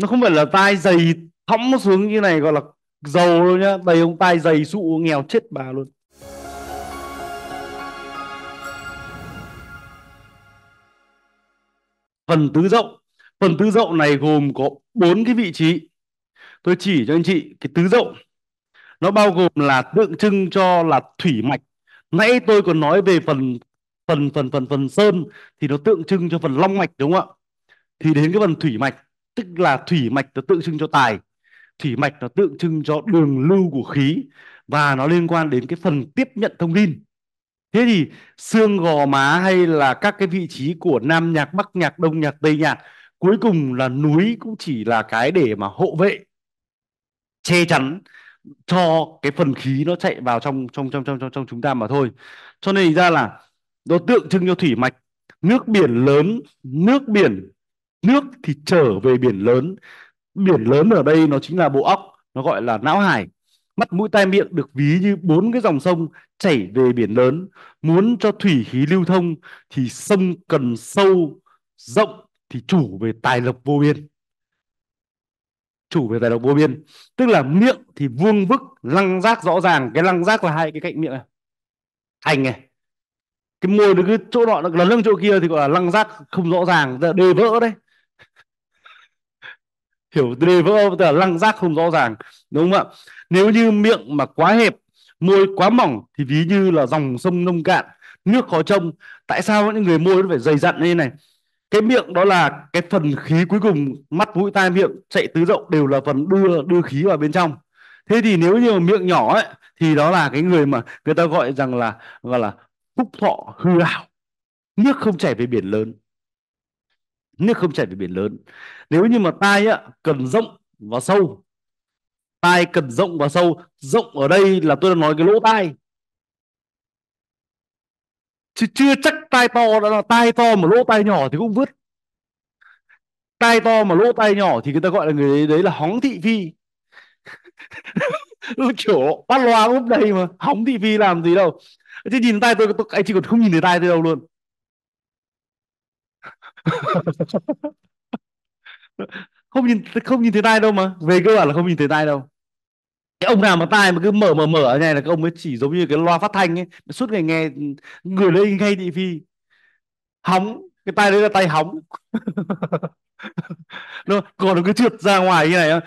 nó không phải là tai dày thõng xuống như này gọi là giàu luôn nhá đầy ông tai dày sụ nghèo chết bà luôn phần tứ rộng phần tứ rộng này gồm có bốn cái vị trí tôi chỉ cho anh chị cái tứ rộng nó bao gồm là tượng trưng cho là thủy mạch nãy tôi còn nói về phần phần phần phần phần sơn thì nó tượng trưng cho phần long mạch đúng không ạ thì đến cái phần thủy mạch tức là thủy mạch nó tượng trưng cho tài thủy mạch nó tượng trưng cho đường lưu của khí và nó liên quan đến cái phần tiếp nhận thông tin thế thì xương gò má hay là các cái vị trí của nam nhạc bắc nhạc đông nhạc tây nhạc cuối cùng là núi cũng chỉ là cái để mà hộ vệ che chắn cho cái phần khí nó chạy vào trong trong trong trong trong, trong chúng ta mà thôi cho nên ra là nó tượng trưng cho thủy mạch nước biển lớn nước biển nước thì trở về biển lớn biển lớn ở đây nó chính là bộ óc nó gọi là não hải mắt mũi tai miệng được ví như bốn cái dòng sông chảy về biển lớn muốn cho thủy khí lưu thông thì sông cần sâu rộng thì chủ về tài lộc vô biên chủ về tài lộc vô biên tức là miệng thì vuông vức lăng rác rõ ràng cái lăng rác là hai cái cạnh miệng này thành này cái môi nó cứ chỗ nọ nó lấn lên chỗ kia thì gọi là lăng rác không rõ ràng đề vỡ đấy hiểu deliver vỡ là lăng rác không rõ ràng đúng không ạ nếu như miệng mà quá hẹp môi quá mỏng thì ví như là dòng sông nông cạn nước khó trông tại sao những người môi nó phải dày dặn như thế này cái miệng đó là cái phần khí cuối cùng mắt mũi tai miệng chạy tứ rộng đều là phần đưa đưa khí vào bên trong thế thì nếu như miệng nhỏ ấy thì đó là cái người mà người ta gọi rằng là gọi là phúc thọ hư ảo nước không chảy về biển lớn nước không chảy về biển lớn nếu như mà tai á, cần rộng và sâu tai cần rộng và sâu rộng ở đây là tôi đang nói cái lỗ tai chứ chưa chắc tai to đã là tai to mà lỗ tai nhỏ thì cũng vứt tai to mà lỗ tai nhỏ thì người ta gọi là người đấy, đấy là hóng thị phi kiểu bắt loa úp đây mà hóng thị phi làm gì đâu chứ nhìn tay tôi, tôi anh chị còn không nhìn thấy tay tôi đâu luôn không nhìn không nhìn thấy tai đâu mà về cơ bản là không nhìn thấy tai đâu cái ông nào mà tai mà cứ mở mở mở này là cái ông ấy chỉ giống như cái loa phát thanh ấy suốt ngày nghe người lên ngay thị phi hóng cái tay đấy là tay hóng nó còn nó cứ trượt ra ngoài như này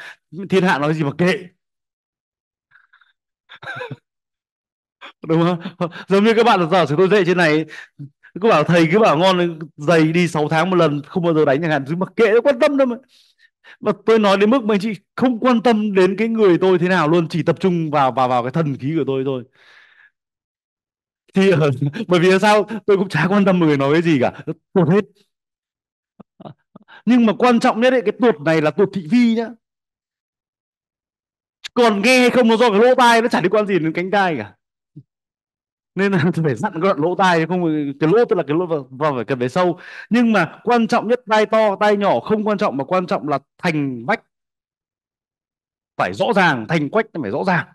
thiên hạ nói gì mà kệ đúng không giống như các bạn là giờ sử tôi dạy trên này cứ bảo thầy cứ bảo ngon giày đi 6 tháng một lần không bao giờ đánh chẳng hạn chứ mà kệ nó quan tâm đâu mà mà tôi nói đến mức mà anh chị không quan tâm đến cái người tôi thế nào luôn chỉ tập trung vào vào vào cái thần khí của tôi thôi thì ờ, bởi vì sao tôi cũng chả quan tâm người nói cái gì cả tuột hết nhưng mà quan trọng nhất ấy, cái tuột này là tuột thị vi nhá còn nghe hay không nó do cái lỗ tai nó chả liên quan gì đến cánh tai cả nên là phải dặn cái đoạn lỗ tai chứ không cái lỗ tức là cái lỗ vào, vào phải cần phải sâu nhưng mà quan trọng nhất tai to tai nhỏ không quan trọng mà quan trọng là thành vách phải rõ ràng thành quách phải rõ ràng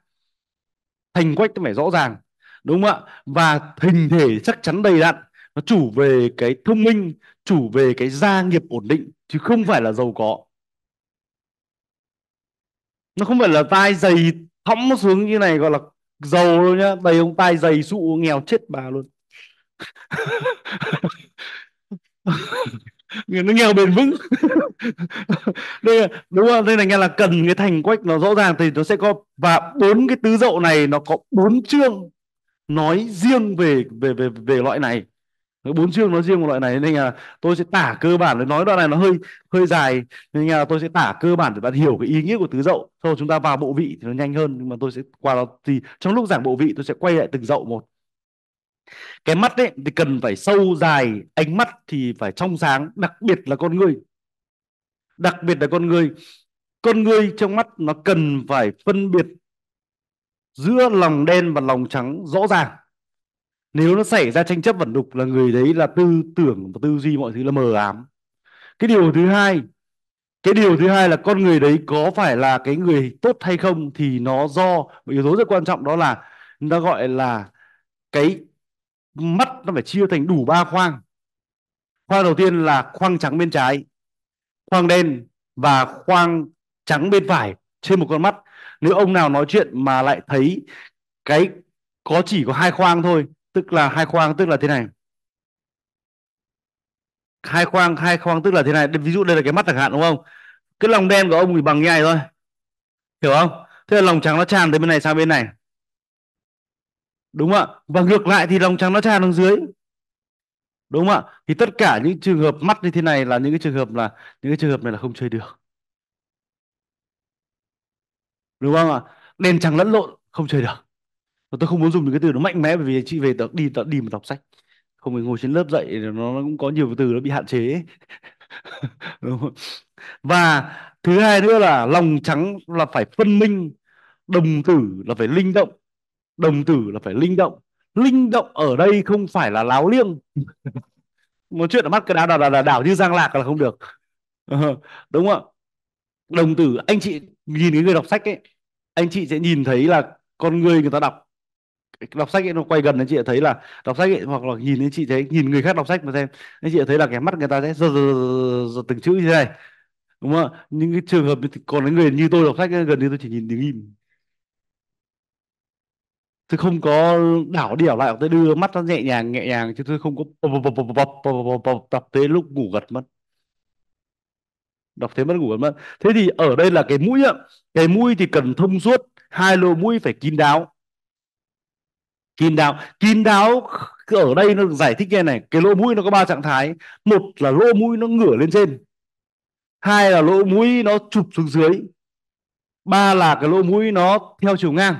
thành quách phải rõ ràng đúng không ạ và hình thể chắc chắn đầy đặn nó chủ về cái thông minh chủ về cái gia nghiệp ổn định chứ không phải là giàu có nó không phải là tai dày thõng xuống như này gọi là giàu luôn nhá đầy ông tai dày sụ nghèo chết bà luôn người nó nghèo bền vững đây đúng không đây là nghe là cần cái thành quách nó rõ ràng thì nó sẽ có và bốn cái tứ dậu này nó có bốn chương nói riêng về về về về loại này bốn chương nó riêng một loại này nên là tôi sẽ tả cơ bản để nói đoạn này nó hơi hơi dài nên là tôi sẽ tả cơ bản để bạn hiểu cái ý nghĩa của tứ dậu sau chúng ta vào bộ vị thì nó nhanh hơn nhưng mà tôi sẽ qua đó thì trong lúc giảng bộ vị tôi sẽ quay lại từng dậu một cái mắt đấy thì cần phải sâu dài ánh mắt thì phải trong sáng đặc biệt là con người đặc biệt là con người con người trong mắt nó cần phải phân biệt giữa lòng đen và lòng trắng rõ ràng nếu nó xảy ra tranh chấp vẩn đục là người đấy là tư tưởng và tư duy mọi thứ là mờ ám cái điều thứ hai cái điều thứ hai là con người đấy có phải là cái người tốt hay không thì nó do một yếu tố rất quan trọng đó là chúng ta gọi là cái mắt nó phải chia thành đủ ba khoang khoang đầu tiên là khoang trắng bên trái khoang đen và khoang trắng bên phải trên một con mắt nếu ông nào nói chuyện mà lại thấy cái có chỉ có hai khoang thôi tức là hai khoang tức là thế này hai khoang hai khoang tức là thế này ví dụ đây là cái mắt chẳng hạn đúng không cái lòng đen của ông thì bằng nhai thôi hiểu không thế là lòng trắng nó tràn từ bên này sang bên này đúng không ạ và ngược lại thì lòng trắng nó tràn xuống dưới đúng không ạ thì tất cả những trường hợp mắt như thế này là những cái trường hợp là những cái trường hợp này là không chơi được đúng không ạ đen trắng lẫn lộn không chơi được và tôi không muốn dùng những cái từ nó mạnh mẽ bởi vì chị về tập đi tập đi mà đọc sách không phải ngồi trên lớp dạy nó, cũng có nhiều từ nó bị hạn chế đúng không? và thứ hai nữa là lòng trắng là phải phân minh đồng tử là phải linh động đồng tử là phải linh động linh động ở đây không phải là láo liêng một chuyện ở mắt cái đảo đảo, đảo, đảo, đảo như giang lạc là không được đúng không ạ đồng tử anh chị nhìn cái người đọc sách ấy anh chị sẽ nhìn thấy là con người người ta đọc đọc sách ấy nó quay gần đến chị thấy là đọc sách ấy, hoặc là nhìn đến chị thấy nhìn người khác đọc sách mà xem nên chị thấy là cái mắt người ta sẽ giật giật từng chữ như thế này đúng không ạ những cái trường hợp còn những người như tôi đọc sách ấy, gần như tôi chỉ nhìn đứng im tôi không có đảo đi đảo lại tôi đưa mắt nó nhẹ nhàng nhẹ nhàng chứ tôi không có đọc thế lúc ngủ gật mất đọc thế mất ngủ gật mất thế thì ở đây là cái mũi ạ cái mũi thì cần thông suốt hai lỗ mũi phải kín đáo kín đáo kín đáo ở đây nó giải thích như này cái lỗ mũi nó có ba trạng thái một là lỗ mũi nó ngửa lên trên hai là lỗ mũi nó chụp xuống dưới ba là cái lỗ mũi nó theo chiều ngang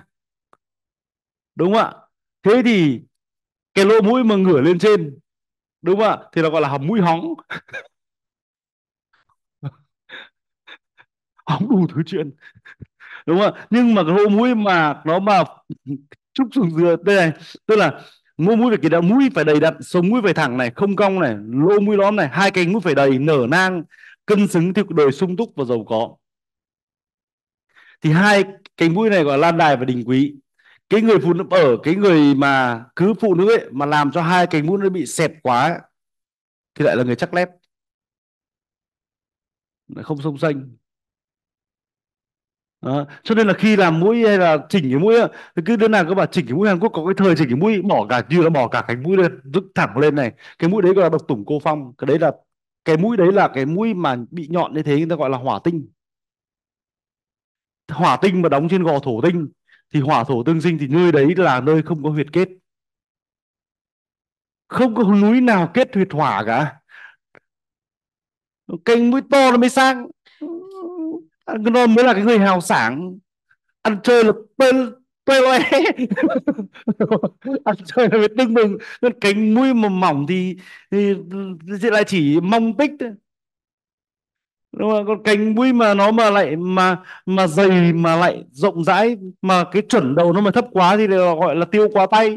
đúng không ạ thế thì cái lỗ mũi mà ngửa lên trên đúng không ạ thì nó gọi là hầm mũi hóng hóng đủ thứ chuyện đúng không ạ nhưng mà cái lỗ mũi mà nó mà trúc xuống dừa đây này tức là ngô mũi phải kỳ đạo mũi phải đầy đặn sống mũi phải thẳng này không cong này lỗ mũi lõm này hai cánh mũi phải đầy nở nang cân xứng theo cuộc đời sung túc và giàu có thì hai cánh mũi này gọi là lan đài và đình quý cái người phụ nữ ở cái người mà cứ phụ nữ ấy mà làm cho hai cánh mũi nó bị xẹp quá ấy, thì lại là người chắc lép không sông xanh đó. cho nên là khi làm mũi hay là chỉnh cái mũi thì cứ đứa nào các bạn chỉnh cái mũi Hàn Quốc có cái thời chỉnh cái mũi bỏ cả như là bỏ cả cánh mũi lên dựng thẳng lên này cái mũi đấy gọi là độc tủng cô phong cái đấy là cái mũi đấy là cái mũi mà bị nhọn như thế người ta gọi là hỏa tinh hỏa tinh mà đóng trên gò thổ tinh thì hỏa thổ tương sinh thì nơi đấy là nơi không có huyệt kết không có núi nào kết huyệt hỏa cả cái mũi to nó mới sang Agnon mới là cái người hào sảng ăn chơi là pel pele ăn chơi là phải tưng bừng cánh mũi mà mỏng thì, thì, thì lại chỉ mong tích thôi đúng không? còn cánh mũi mà nó mà lại mà mà dày mà lại rộng rãi mà cái chuẩn đầu nó mà thấp quá thì gọi là tiêu quá tay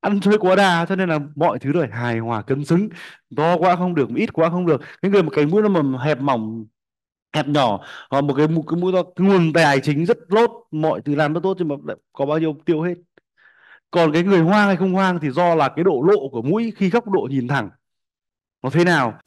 ăn chơi quá đà cho nên là mọi thứ đều hài hòa cân xứng to quá không được ít quá không được cái người mà cánh mũi nó mà hẹp mỏng hẹp nhỏ hoặc một cái một cái mũi to nguồn tài chính rất lốt mọi thứ làm rất tốt nhưng mà lại có bao nhiêu tiêu hết còn cái người hoang hay không hoang thì do là cái độ lộ của mũi khi góc độ nhìn thẳng nó thế nào